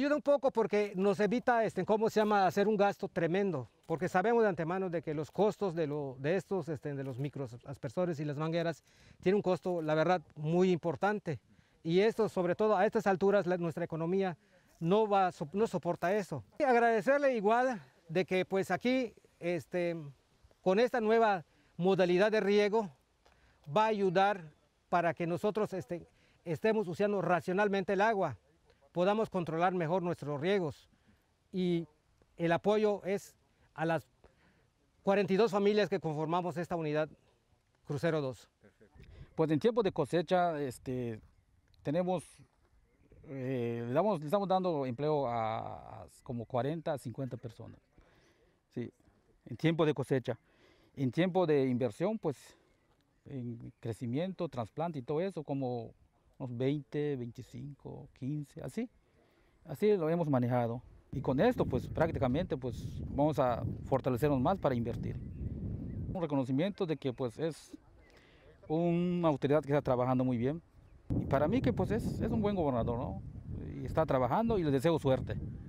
Ayuda un poco porque nos evita, este, ¿cómo se llama?, hacer un gasto tremendo, porque sabemos de antemano de que los costos de, de estos, este, de los microaspersores y las mangueras, tiene un costo, la verdad, muy importante. Y esto, sobre todo a estas alturas, nuestra economía no, va, no soporta eso. Y agradecerle igual de que pues aquí, este, con esta nueva modalidad de riego, va a ayudar para que nosotros este, estemos usando racionalmente el agua podamos controlar mejor nuestros riegos. Y el apoyo es a las 42 familias que conformamos esta unidad Crucero 2. Pues en tiempo de cosecha este, tenemos, eh, estamos dando empleo a, como 40 a 50 personas. Sí, en tiempo de cosecha. En tiempo de inversión, pues en crecimiento, trasplante y todo eso, como 20, 25, 15, así. Así lo hemos manejado. Y con esto, pues prácticamente, pues vamos a fortalecernos más para invertir. Un reconocimiento de que pues es una autoridad que está trabajando muy bien. Y para mí que pues es, es un buen gobernador, ¿no? Y está trabajando y le deseo suerte.